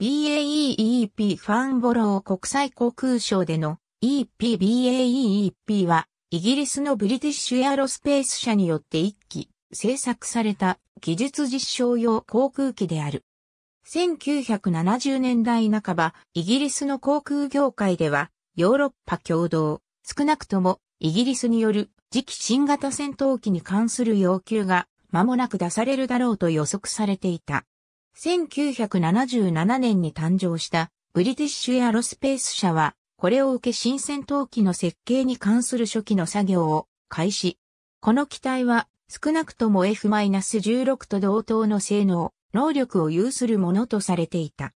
BAEEP ファンボロー国際航空省での EPBAEEP はイギリスのブリティッシュエアロスペース社によって一機製作された技術実証用航空機である。1970年代半ば、イギリスの航空業界では、ヨーロッパ共同、少なくともイギリスによる次期新型戦闘機に関する要求が間もなく出されるだろうと予測されていた。1977年に誕生したブリティッシュエアロスペース社は、これを受け新戦闘機の設計に関する初期の作業を開始。この機体は少なくとも F-16 と同等の性能、能力を有するものとされていた。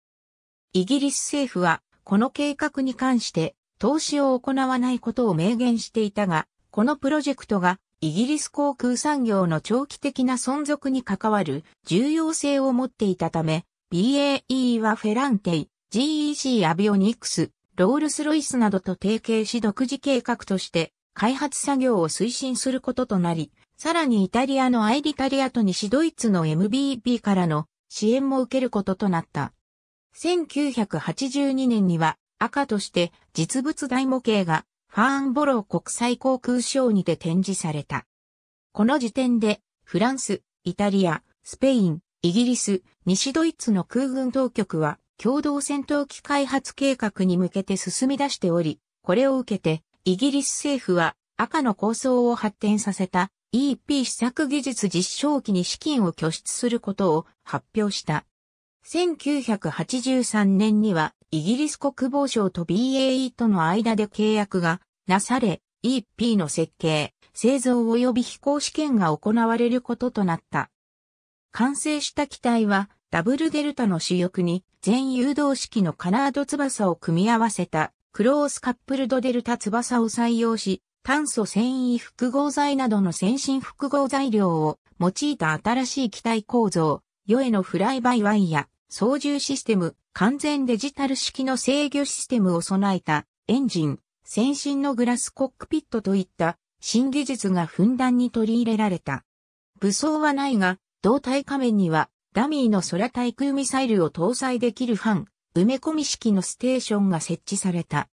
イギリス政府はこの計画に関して投資を行わないことを明言していたが、このプロジェクトがイギリス航空産業の長期的な存続に関わる重要性を持っていたため、BAE はフェランテイ、GEC アビオニクス、ロールスロイスなどと提携し独自計画として開発作業を推進することとなり、さらにイタリアのアイリタリアと西ドイツの MBB からの支援も受けることとなった。1982年には赤として実物大模型がファーンボロー国際航空ショーにて展示された。この時点で、フランス、イタリア、スペイン、イギリス、西ドイツの空軍当局は、共同戦闘機開発計画に向けて進み出しており、これを受けて、イギリス政府は赤の構想を発展させた EP 試作技術実証機に資金を拠出することを発表した。1983年にはイギリス国防省と BAE との間で契約がなされ、EP の設計、製造及び飛行試験が行われることとなった。完成した機体はダブルデルタの主翼に全誘導式のカナード翼を組み合わせたクロースカップルドデルタ翼を採用し、炭素繊維複合材などの先進複合材料を用いた新しい機体構造、ヨエのフライバイワイヤ、操縦システム、完全デジタル式の制御システムを備えたエンジン、先進のグラスコックピットといった新技術がふんだんに取り入れられた。武装はないが、胴体仮面にはダミーの空対空ミサイルを搭載できるン埋め込み式のステーションが設置された。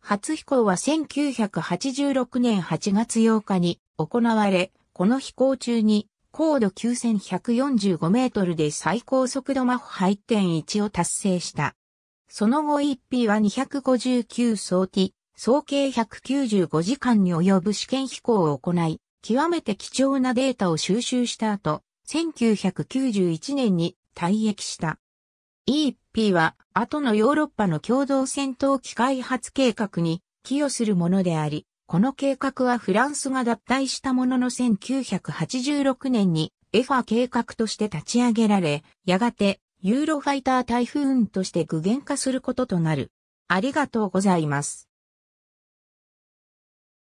初飛行は1986年8月8日に行われ、この飛行中に高度9145メートルで最高速度マッハ1.1を達成した。その後 e p は259総 T、総計195時間に及ぶ試験飛行を行い、極めて貴重なデータを収集した後、1991年に退役した。e p は後のヨーロッパの共同戦闘機開発計画に寄与するものであり、この計画はフランスが脱退したものの1986年にエファ計画として立ち上げられ、やがてユーロファイター台風運として具現化することとなる。ありがとうございます。